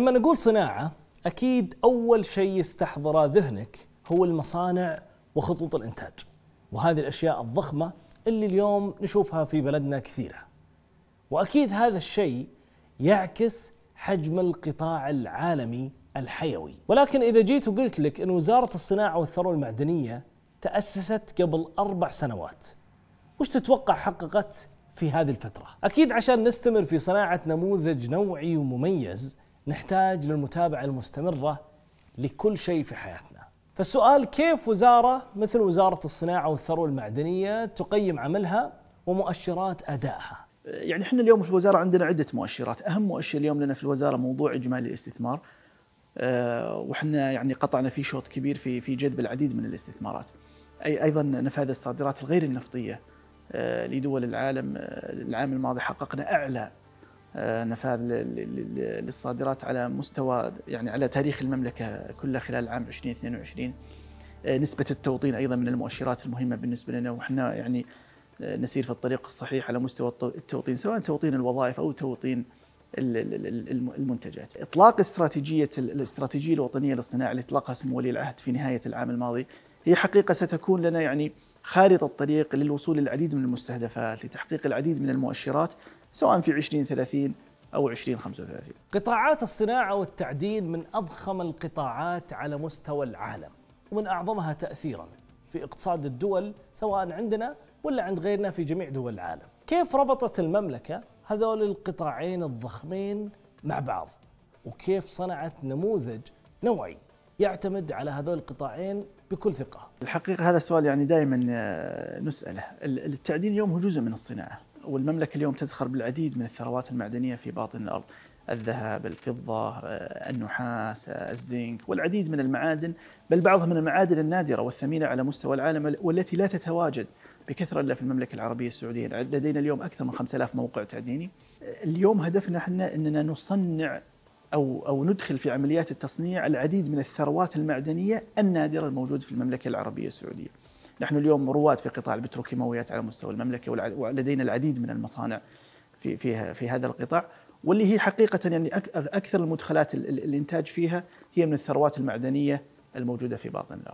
لما نقول صناعة أكيد أول شيء يستحضره ذهنك هو المصانع وخطوط الإنتاج وهذه الأشياء الضخمة اللي اليوم نشوفها في بلدنا كثيرة وأكيد هذا الشيء يعكس حجم القطاع العالمي الحيوي ولكن إذا جيت وقلت لك أن وزارة الصناعة والثروة المعدنية تأسست قبل أربع سنوات وش تتوقع حققت في هذه الفترة؟ أكيد عشان نستمر في صناعة نموذج نوعي ومميز نحتاج للمتابعة المستمرة لكل شيء في حياتنا فالسؤال كيف وزارة مثل وزارة الصناعة والثروة المعدنية تقيم عملها ومؤشرات أدائها يعني احنا اليوم في الوزارة عندنا عدة مؤشرات أهم مؤشر اليوم لنا في الوزارة موضوع إجمالي الاستثمار أه وحنا يعني قطعنا فيه شوط كبير في في جذب العديد من الاستثمارات اي ايضا نفاذ الصادرات الغير النفطيه آه، لدول العالم آه، العام الماضي حققنا اعلى آه، نفاذ للصادرات على مستوى يعني على تاريخ المملكة كلها خلال العام 2022 آه، نسبة التوطين أيضا من المؤشرات المهمة بالنسبة لنا وإحنا يعني آه، نسير في الطريق الصحيح على مستوى التوطين سواء توطين الوظائف أو توطين المنتجات إطلاق استراتيجية الاستراتيجية الوطنية للصناعة اللي أطلقها سمو ولي العهد في نهاية العام الماضي هي حقيقة ستكون لنا يعني خارطة الطريق للوصول للعديد من المستهدفات لتحقيق العديد من المؤشرات سواء في 2030 أو 2035 قطاعات الصناعة والتعدين من أضخم القطاعات على مستوى العالم ومن أعظمها تأثيرا في اقتصاد الدول سواء عندنا ولا عند غيرنا في جميع دول العالم كيف ربطت المملكة هذول القطاعين الضخمين مع بعض وكيف صنعت نموذج نوعي يعتمد على هذول القطاعين بكل ثقة الحقيقة هذا السؤال يعني دائما آه، نسأله التعدين اليوم هو جزء من الصناعة والمملكة اليوم تزخر بالعديد من الثروات المعدنية في باطن الأرض الذهب، الفضة، النحاس، الزنك والعديد من المعادن بل بعضها من المعادن النادرة والثمينة على مستوى العالم والتي لا تتواجد بكثرة إلا في المملكة العربية السعودية لدينا اليوم أكثر من 5000 موقع تعديني اليوم هدفنا احنا أننا نصنع أو, أو ندخل في عمليات التصنيع العديد من الثروات المعدنية النادرة الموجودة في المملكة العربية السعودية نحن اليوم رواد في قطاع البتروكيماويات على مستوى المملكه ولدينا العديد من المصانع في في في هذا القطاع واللي هي حقيقه يعني اكثر المدخلات الانتاج فيها هي من الثروات المعدنيه الموجوده في باطن الارض.